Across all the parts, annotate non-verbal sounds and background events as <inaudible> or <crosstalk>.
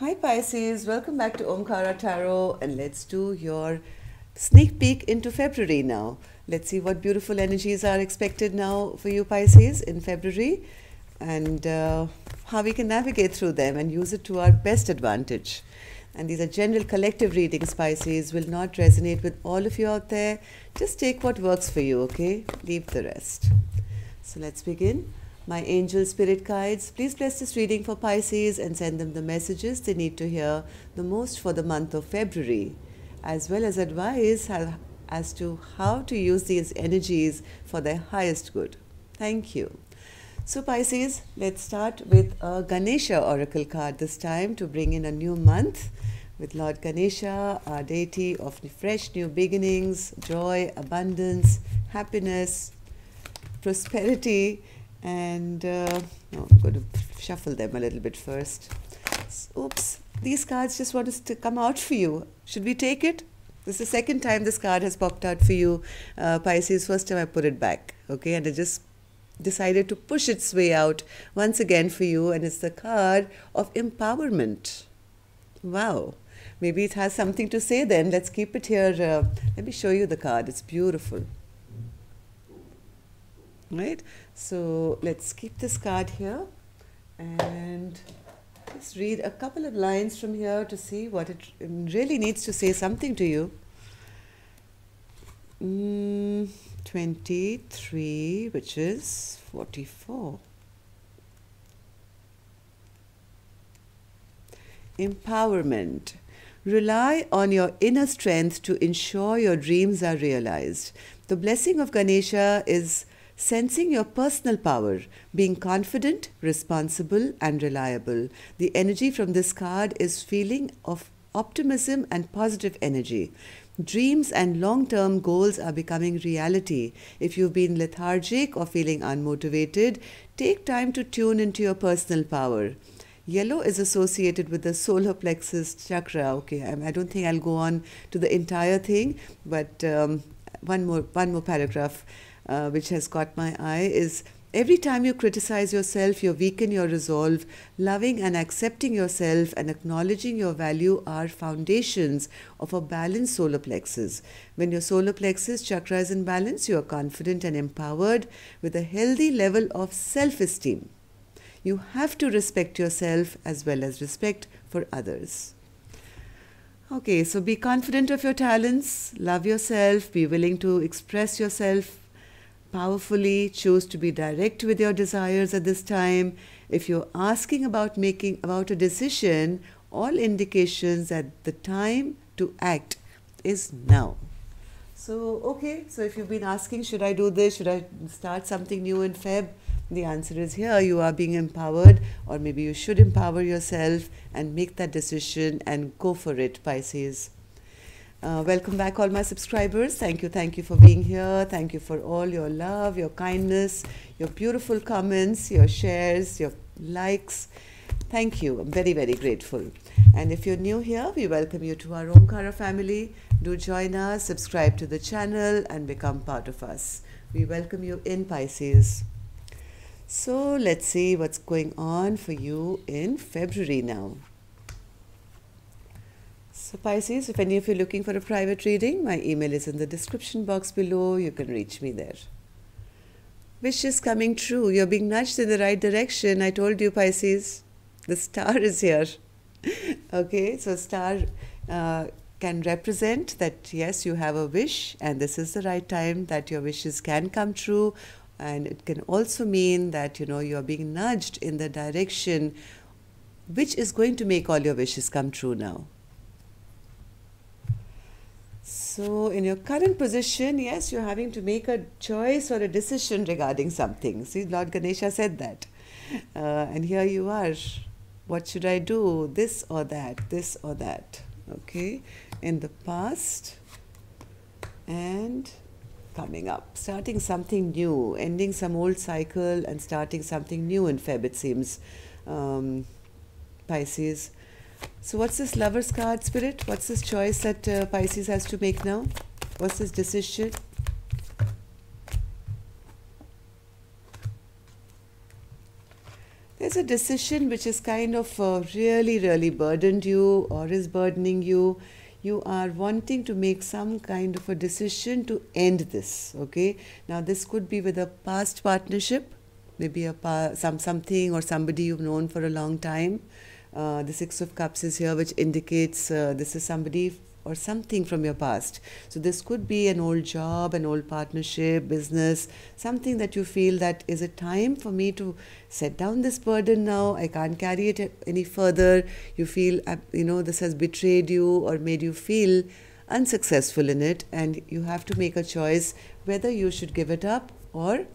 Hi Pisces, welcome back to Omkara Tarot and let's do your sneak peek into February now. Let's see what beautiful energies are expected now for you Pisces in February and uh, how we can navigate through them and use it to our best advantage. And these are general collective readings Pisces, will not resonate with all of you out there. Just take what works for you, okay? Leave the rest. So let's begin. My angel spirit guides, please bless this reading for Pisces and send them the messages they need to hear the most for the month of February, as well as advice as to how to use these energies for their highest good. Thank you. So, Pisces, let's start with a Ganesha oracle card this time to bring in a new month with Lord Ganesha, our deity of fresh new beginnings, joy, abundance, happiness, prosperity and uh, I'm going to shuffle them a little bit first. Oops, these cards just want to come out for you. Should we take it? This is the second time this card has popped out for you, uh, Pisces. First time I put it back, okay, and it just decided to push its way out once again for you, and it's the card of empowerment. Wow, maybe it has something to say then. Let's keep it here. Uh, let me show you the card, it's beautiful right so let's keep this card here and just read a couple of lines from here to see what it really needs to say something to you mm, 23 which is 44 empowerment Rely on your inner strength to ensure your dreams are realized. The blessing of Ganesha is Sensing your personal power, being confident, responsible, and reliable. The energy from this card is feeling of optimism and positive energy. Dreams and long term goals are becoming reality. If you've been lethargic or feeling unmotivated, take time to tune into your personal power. Yellow is associated with the solar plexus chakra. Okay, I don't think I'll go on to the entire thing, but um, one more one more paragraph uh, which has caught my eye is every time you criticize yourself, you weaken your resolve. Loving and accepting yourself and acknowledging your value are foundations of a balanced solar plexus. When your solar plexus chakra is in balance, you are confident and empowered with a healthy level of self esteem. You have to respect yourself as well as respect for others. Okay, so be confident of your talents, love yourself, be willing to express yourself powerfully choose to be direct with your desires at this time if you're asking about making about a decision all indications that the time to act is now so okay so if you've been asking should i do this should i start something new in feb the answer is here you are being empowered or maybe you should empower yourself and make that decision and go for it pisces uh, welcome back, all my subscribers. Thank you, thank you for being here. Thank you for all your love, your kindness, your beautiful comments, your shares, your likes. Thank you. I'm very, very grateful. And if you're new here, we welcome you to our Omkara family. Do join us, subscribe to the channel, and become part of us. We welcome you in Pisces. So let's see what's going on for you in February now. So Pisces. If any of you are looking for a private reading, my email is in the description box below. You can reach me there. Wishes coming true. You're being nudged in the right direction. I told you, Pisces. The star is here. <laughs> okay, so star uh, can represent that yes, you have a wish, and this is the right time that your wishes can come true. And it can also mean that you know you're being nudged in the direction which is going to make all your wishes come true now. So, in your current position, yes, you're having to make a choice or a decision regarding something. See, Lord Ganesha said that. Uh, and here you are. What should I do? This or that, this or that. Okay? In the past and coming up. Starting something new, ending some old cycle and starting something new in Feb, it seems. Um, Pisces. So what's this lover's card, Spirit? What's this choice that uh, Pisces has to make now? What's this decision? There's a decision which is kind of uh, really, really burdened you or is burdening you. You are wanting to make some kind of a decision to end this, okay? Now, this could be with a past partnership, maybe a pa some something or somebody you've known for a long time uh, the Six of Cups is here, which indicates uh, this is somebody or something from your past. So this could be an old job, an old partnership, business, something that you feel that is a time for me to set down this burden now. I can't carry it uh, any further. You feel, uh, you know, this has betrayed you or made you feel unsuccessful in it, and you have to make a choice whether you should give it up or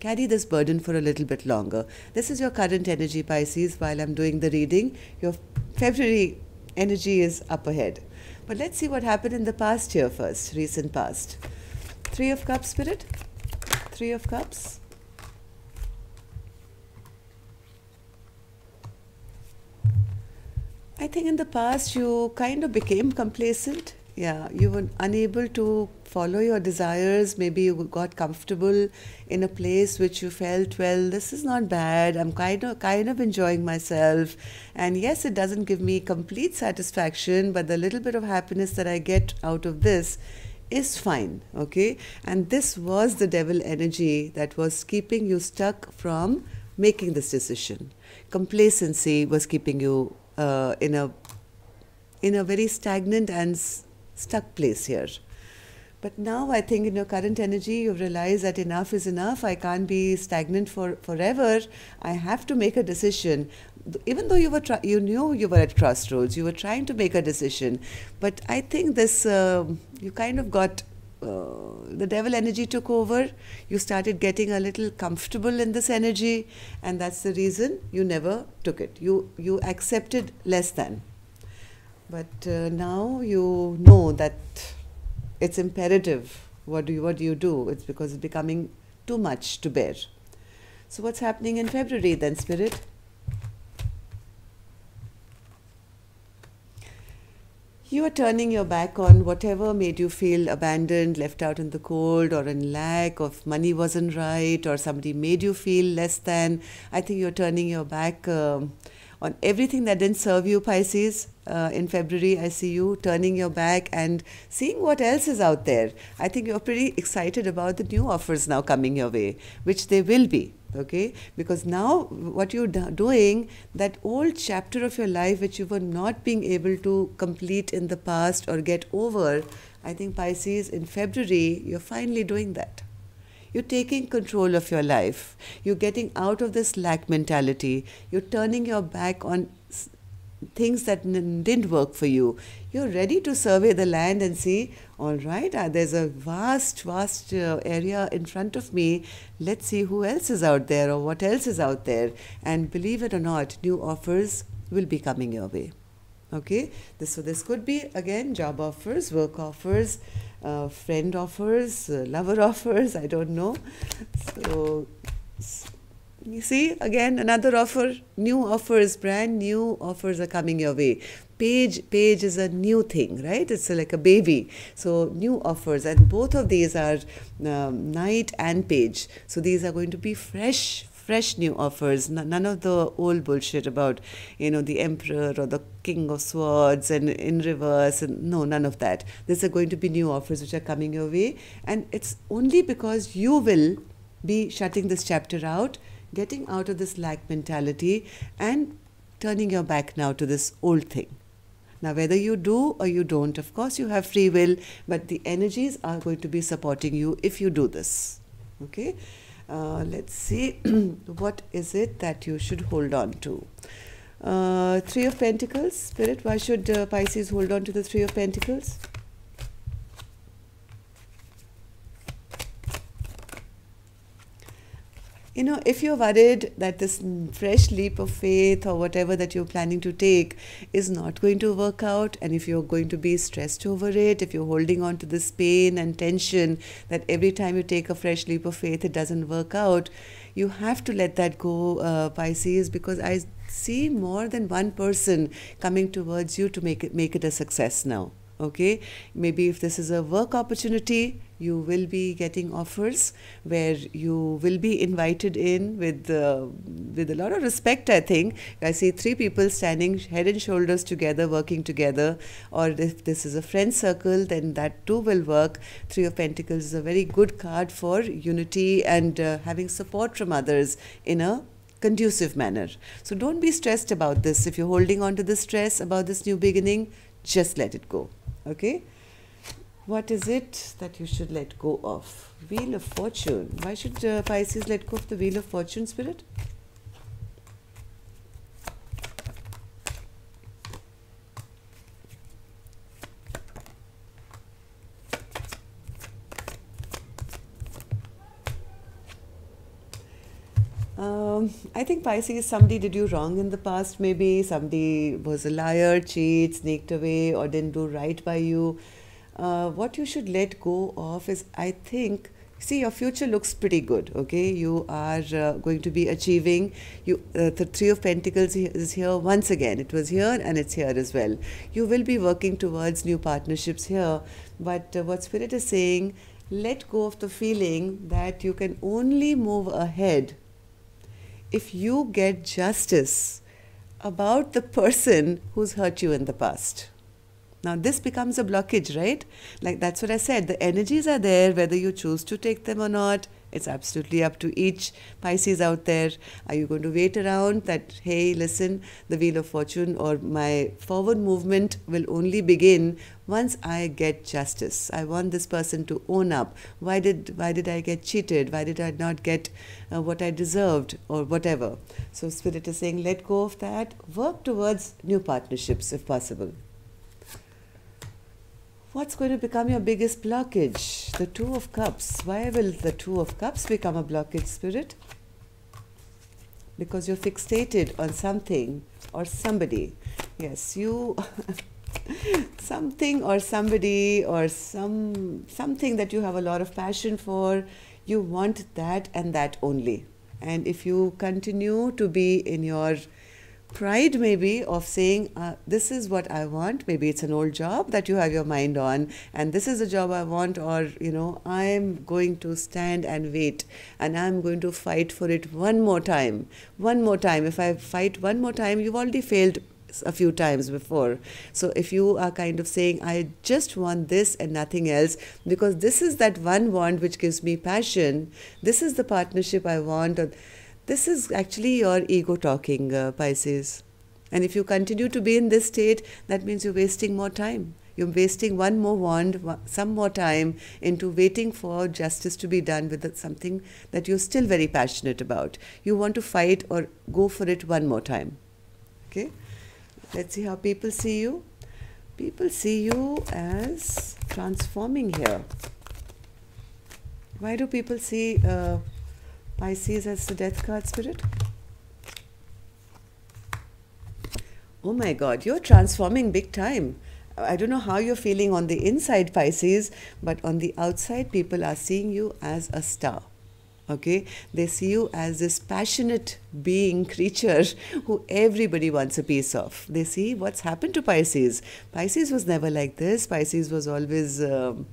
Carry this burden for a little bit longer. This is your current energy, Pisces. While I'm doing the reading, your February energy is up ahead. But let's see what happened in the past year first, recent past. Three of Cups, Spirit. Three of Cups. I think in the past you kind of became complacent yeah you were unable to follow your desires maybe you got comfortable in a place which you felt well this is not bad i'm kind of kind of enjoying myself and yes it doesn't give me complete satisfaction but the little bit of happiness that i get out of this is fine okay and this was the devil energy that was keeping you stuck from making this decision complacency was keeping you uh, in a in a very stagnant and stuck place here. But now I think in your current energy, you realize that enough is enough. I can't be stagnant for forever. I have to make a decision. Even though you were you knew you were at crossroads, you were trying to make a decision. But I think this uh, you kind of got uh, the devil energy took over. You started getting a little comfortable in this energy, and that's the reason you never took it. You you accepted less than. But uh, now you know that it's imperative. What do you, what do you do? It's because it's becoming too much to bear. So what's happening in February then, Spirit? You are turning your back on whatever made you feel abandoned, left out in the cold, or in lack, or money wasn't right, or somebody made you feel less than. I think you're turning your back. Um, on everything that didn't serve you, Pisces. Uh, in February, I see you turning your back and seeing what else is out there. I think you're pretty excited about the new offers now coming your way, which they will be okay because now what you're doing that old chapter of your life which you were not being able to complete in the past or get over i think pisces in february you're finally doing that you're taking control of your life. You're getting out of this lack mentality. You're turning your back on things that didn't work for you. You're ready to survey the land and see, all right, uh, there's a vast, vast uh, area in front of me. Let's see who else is out there or what else is out there. And believe it or not, new offers will be coming your way okay this, so this could be again job offers work offers uh, friend offers uh, lover <laughs> offers i don't know so you see again another offer new offers brand new offers are coming your way page page is a new thing right it's like a baby so new offers and both of these are um, night and page so these are going to be fresh fresh new offers, none of the old bullshit about, you know, the emperor or the king of swords and in reverse. And no, none of that. These are going to be new offers which are coming your way. And it's only because you will be shutting this chapter out, getting out of this lack mentality, and turning your back now to this old thing. Now, whether you do or you don't, of course, you have free will, but the energies are going to be supporting you if you do this. Okay? Uh, let's see, <clears throat> what is it that you should hold on to? Uh, three of Pentacles, Spirit, why should uh, Pisces hold on to the Three of Pentacles? you know, if you're worried that this fresh leap of faith or whatever that you're planning to take is not going to work out, and if you're going to be stressed over it, if you're holding on to this pain and tension that every time you take a fresh leap of faith, it doesn't work out, you have to let that go, uh, Pisces, because I see more than one person coming towards you to make it, make it a success now okay maybe if this is a work opportunity you will be getting offers where you will be invited in with uh, with a lot of respect i think i see three people standing head and shoulders together working together or if this is a friend circle then that too will work three of pentacles is a very good card for unity and uh, having support from others in a conducive manner so don't be stressed about this if you're holding on to the stress about this new beginning just let it go Okay? What is it that you should let go of? Wheel of Fortune. Why should uh, Pisces let go of the Wheel of Fortune spirit? I think Pisces, somebody did you wrong in the past, maybe. Somebody was a liar, cheat, sneaked away, or didn't do right by you. Uh, what you should let go of is, I think, see, your future looks pretty good, okay? You are uh, going to be achieving. You, uh, the Three of Pentacles is here once again. It was here and it's here as well. You will be working towards new partnerships here. But uh, what Spirit is saying, let go of the feeling that you can only move ahead if you get justice about the person who's hurt you in the past. Now, this becomes a blockage, right? Like that's what I said. The energies are there, whether you choose to take them or not. It's absolutely up to each Pisces out there. Are you going to wait around that, hey, listen, the Wheel of Fortune or my forward movement will only begin once I get justice. I want this person to own up. Why did, why did I get cheated? Why did I not get uh, what I deserved or whatever? So, Spirit is saying, let go of that. Work towards new partnerships if possible what's going to become your biggest blockage? The Two of Cups. Why will the Two of Cups become a blockage spirit? Because you're fixated on something or somebody. Yes, you. <laughs> something or somebody or some something that you have a lot of passion for you want that and that only and if you continue to be in your pride maybe of saying uh, this is what i want maybe it's an old job that you have your mind on and this is the job i want or you know i'm going to stand and wait and i'm going to fight for it one more time one more time if i fight one more time you've already failed a few times before. So if you are kind of saying, I just want this and nothing else, because this is that one want which gives me passion, this is the partnership I want. Or, this is actually your ego talking, uh, Pisces. And if you continue to be in this state, that means you're wasting more time. You're wasting one more wand, some more time into waiting for justice to be done with something that you're still very passionate about. You want to fight or go for it one more time. Okay? Let's see how people see you. People see you as transforming here. Why do people see. Uh, Pisces as the death card spirit. Oh my God, you're transforming big time. I don't know how you're feeling on the inside, Pisces, but on the outside, people are seeing you as a star. Okay? They see you as this passionate being, creature who everybody wants a piece of. They see what's happened to Pisces. Pisces was never like this. Pisces was always. Um,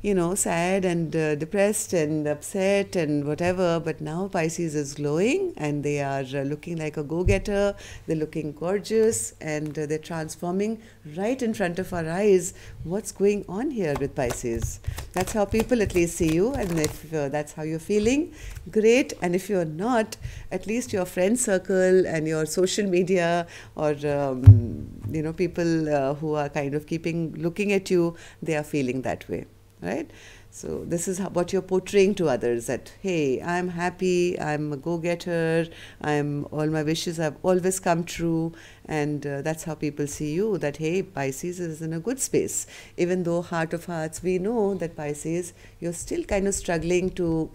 you know, sad and uh, depressed and upset and whatever. But now Pisces is glowing and they are uh, looking like a go getter. They're looking gorgeous and uh, they're transforming right in front of our eyes what's going on here with Pisces. That's how people at least see you. And if uh, that's how you're feeling, great. And if you're not, at least your friend circle and your social media or, um, you know, people uh, who are kind of keeping looking at you, they are feeling that way right? So this is how, what you're portraying to others that hey, I'm happy, I'm a go-getter, I'm all my wishes have always come true, and uh, that's how people see you. That hey, Pisces is in a good space, even though heart of hearts we know that Pisces you're still kind of struggling to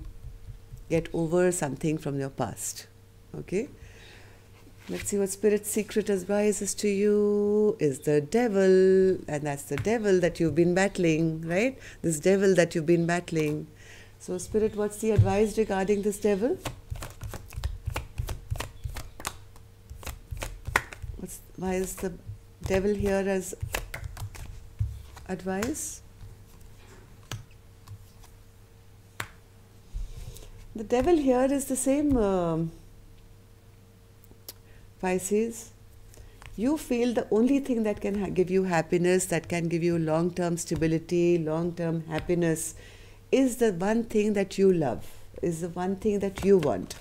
get over something from your past. Okay. Let's see what spirit secret advises to you is the devil, and that's the devil that you've been battling, right? This devil that you've been battling. So, spirit, what's the advice regarding this devil? What's, why is the devil here as advice? The devil here is the same. Uh, Pisces, you feel the only thing that can give you happiness, that can give you long term stability, long term happiness, is the one thing that you love, is the one thing that you want.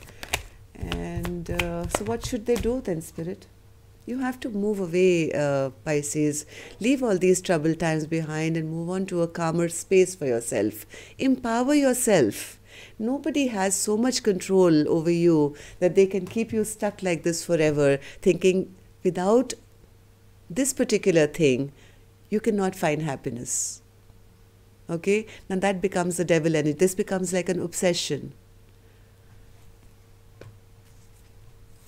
And uh, so, what should they do then, Spirit? You have to move away, uh, Pisces. Leave all these troubled times behind and move on to a calmer space for yourself. Empower yourself Nobody has so much control over you that they can keep you stuck like this forever, thinking without this particular thing, you cannot find happiness. Okay? Now that becomes the devil and This becomes like an obsession.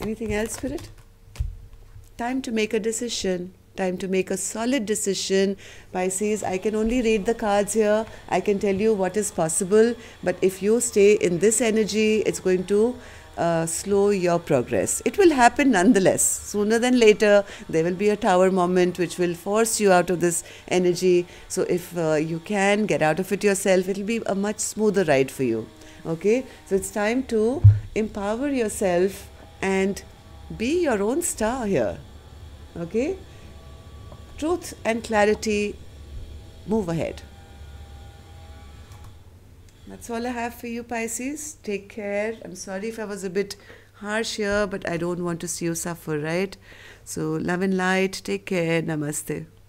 Anything else, Spirit? Time to make a decision time to make a solid decision. Pisces, I can only read the cards here. I can tell you what is possible. But if you stay in this energy, it's going to uh, slow your progress. It will happen nonetheless. Sooner than later, there will be a tower moment which will force you out of this energy. So, if uh, you can get out of it yourself, it will be a much smoother ride for you. Okay? So, it's time to empower yourself and be your own star here. Okay? truth and clarity move ahead. That's all I have for you, Pisces. Take care. I'm sorry if I was a bit harsh here, but I don't want to see you suffer, right? So, love and light. Take care. Namaste.